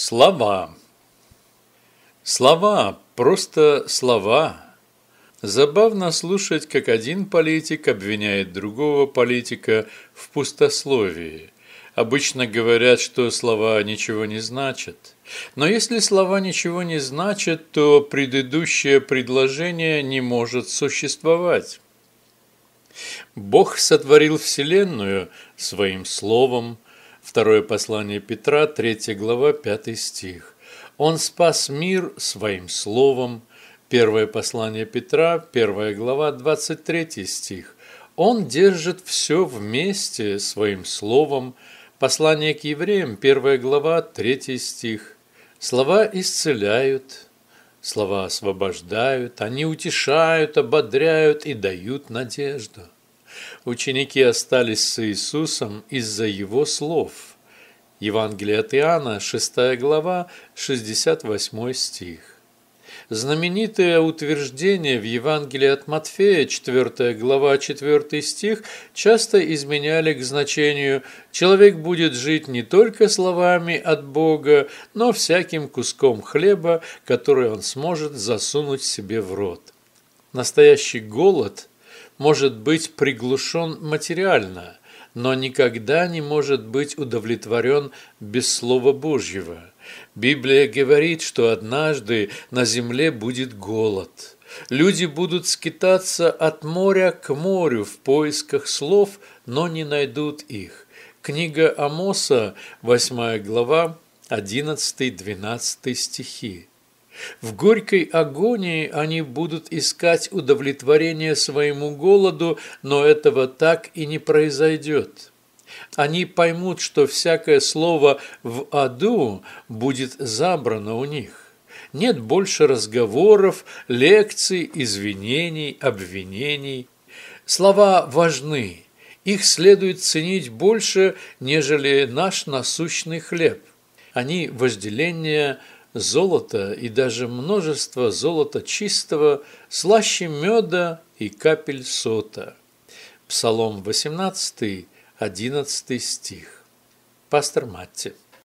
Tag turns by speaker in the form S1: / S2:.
S1: Слова. Слова, просто слова. Забавно слушать, как один политик обвиняет другого политика в пустословии. Обычно говорят, что слова ничего не значат. Но если слова ничего не значат, то предыдущее предложение не может существовать. Бог сотворил Вселенную своим словом – Второе послание Петра, 3 глава, 5 стих. Он спас мир своим словом. Первое послание Петра, 1 глава, 23 стих. Он держит все вместе своим словом. Послание к евреям, 1 глава, 3 стих. Слова исцеляют, слова освобождают, они утешают, ободряют и дают надежду. Ученики остались с Иисусом из-за Его слов. Евангелие от Иоанна, 6 глава, 68 стих. Знаменитое утверждение в Евангелии от Матфея, 4 глава, 4 стих, часто изменяли к значению «человек будет жить не только словами от Бога, но всяким куском хлеба, который он сможет засунуть себе в рот». Настоящий голод может быть приглушен материально, но никогда не может быть удовлетворен без Слова Божьего. Библия говорит, что однажды на земле будет голод. Люди будут скитаться от моря к морю в поисках слов, но не найдут их. Книга Амоса, 8 глава, 11-12 стихи. В горькой агонии они будут искать удовлетворение своему голоду, но этого так и не произойдет. Они поймут, что всякое слово «в аду» будет забрано у них. Нет больше разговоров, лекций, извинений, обвинений. Слова важны. Их следует ценить больше, нежели наш насущный хлеб. Они – возделение – Золота и даже множество золота чистого, слаще меда и капель сота. Псалом 18, 11 стих. Пастор Матти.